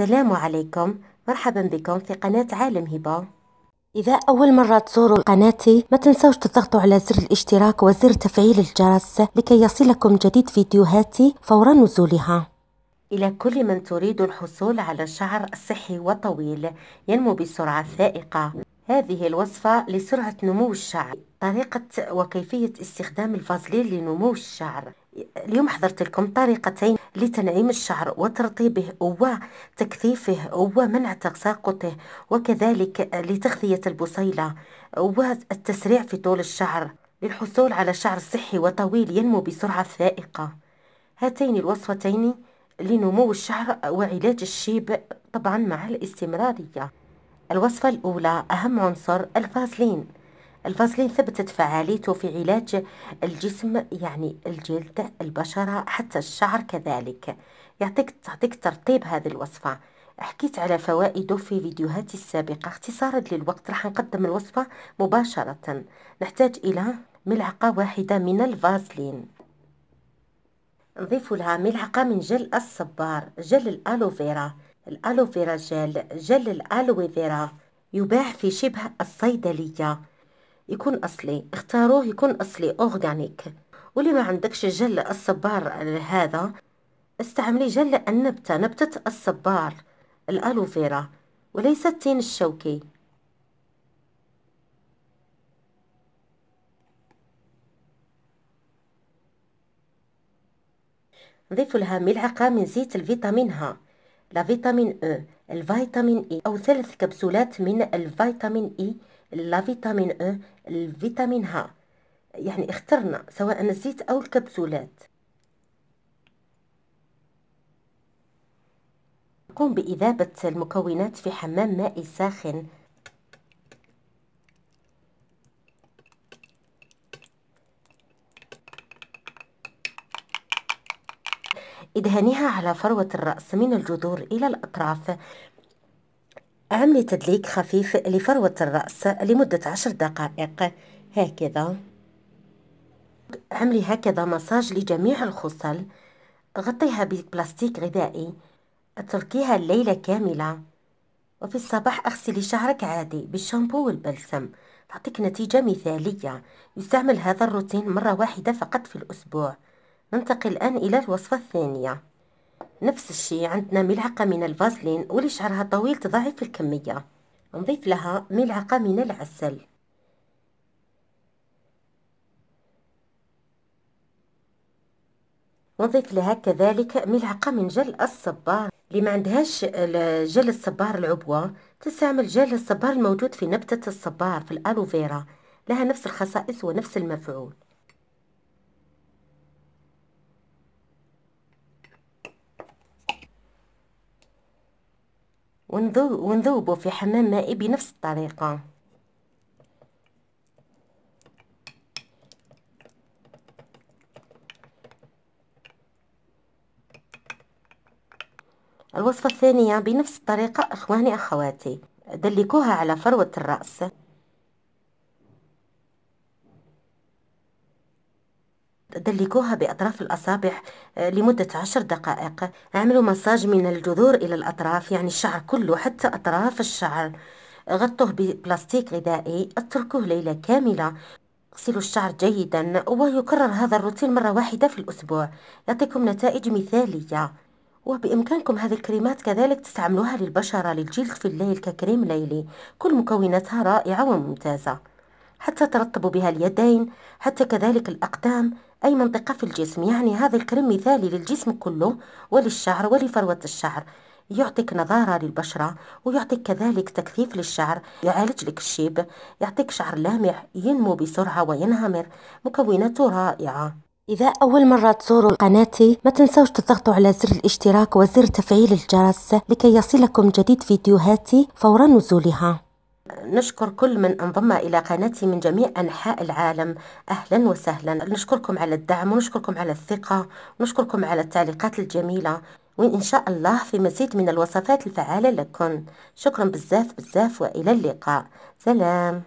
السلام عليكم مرحبا بكم في قناة عالم هبة إذا أول مرة تزوروا قناتي ما تنسوش تضغطوا على زر الاشتراك وزر تفعيل الجرس لكي يصلكم جديد فيديوهاتي فور نزولها إلى كل من تريد الحصول على شعر صحي وطويل ينمو بسرعة فائقة هذه الوصفة لسرعة نمو الشعر طريقة وكيفية استخدام الفازلين لنمو الشعر اليوم حضرت لكم طريقتين لتنعيم الشعر وترطيبه وتكثيفه ومنع تساقطه وكذلك لتغذية البصيلة والتسريع في طول الشعر للحصول على شعر صحي وطويل ينمو بسرعة فائقة هاتين الوصفتين لنمو الشعر وعلاج الشيب طبعا مع الاستمرارية الوصفة الأولى أهم عنصر الفازلين الفازلين ثبتت فعاليته في علاج الجسم يعني الجلد البشرة حتى الشعر كذلك يعطيك تعطيك ترطيب هذه الوصفة حكيت على فوائده في فيديوهاتي السابقة اختصارا للوقت راح نقدم الوصفة مباشرة نحتاج إلى ملعقة واحدة من الفازلين نضيف لها ملعقة من جل الصبار جل الألوفيرا الألوفيرا جل جل الألوفيرا يباع في شبه الصيدلية يكون أصلي اختاروه يكون أصلي أورجانيك واللي ما عندكش جل الصبار هذا استعملي جل النبتة نبتة الصبار الألوفيرا وليس التين الشوكي نضيف لها ملعقة من زيت الفيتامين ه لا فيتامين او إيه، الفيتامين اي او ثلاث كبسولات من الفيتامين اي لا فيتامين او إيه، الفيتامين ها يعني اخترنا سواء الزيت او الكبسولات قم بإذابة المكونات في حمام مائي ساخن ادهنيها على فروة الرأس من الجذور إلى الأطراف عملي تدليك خفيف لفروة الرأس لمدة عشر دقائق هكذا عملي هكذا مساج لجميع الخصل غطيها ببلاستيك غذائي اتركيها الليلة كاملة وفي الصباح اغسلي شعرك عادي بالشامبو والبلسم تعطيك نتيجة مثالية يستعمل هذا الروتين مرة واحدة فقط في الأسبوع ننتقل الآن إلى الوصفة الثانية نفس الشي عندنا ملعقة من الفازلين واللي شعرها طويل تضاعف الكمية نضيف لها ملعقة من العسل نضيف لها كذلك ملعقة من جل الصبار اللي عندهاش جل الصبار العبوة تستعمل جل الصبار الموجود في نبتة الصبار في الألوفيرا لها نفس الخصائص ونفس المفعول ونذوبه في حمام مائي بنفس الطريقة الوصفة الثانية بنفس الطريقة اخواني اخواتي دلكوها على فروة الرأس دلكوها بأطراف الأصابع آه، لمدة عشر دقائق اعملوا مساج من الجذور إلى الأطراف يعني الشعر كله حتى أطراف الشعر غطوه ببلاستيك غذائي اتركوه ليلة كاملة اغسلوا الشعر جيدا ويكرر هذا الروتين مرة واحدة في الأسبوع يعطيكم نتائج مثالية وبإمكانكم هذه الكريمات كذلك تستعملوها للبشرة للجلد في الليل ككريم ليلي كل مكوناتها رائعة وممتازة حتى ترطبوا بها اليدين حتى كذلك الأقدام أي منطقة في الجسم يعني هذا الكريم مثالي للجسم كله وللشعر ولفروة الشعر يعطيك نضارة للبشرة ويعطيك كذلك تكثيف للشعر يعالج لك الشيب يعطيك شعر لامع ينمو بسرعة وينهمر مكوناته رائعة إذا أول مرة تزوروا قناتي ما تنسوش تضغطوا على زر الاشتراك وزر تفعيل الجرس لكي يصلكم جديد فيديوهاتي فور نزولها نشكر كل من انضم إلى قناتي من جميع أنحاء العالم أهلا وسهلا نشكركم على الدعم ونشكركم على الثقة ونشكركم على التعليقات الجميلة وإن شاء الله في مزيد من الوصفات الفعالة لكم شكرا بزاف بزاف وإلى اللقاء سلام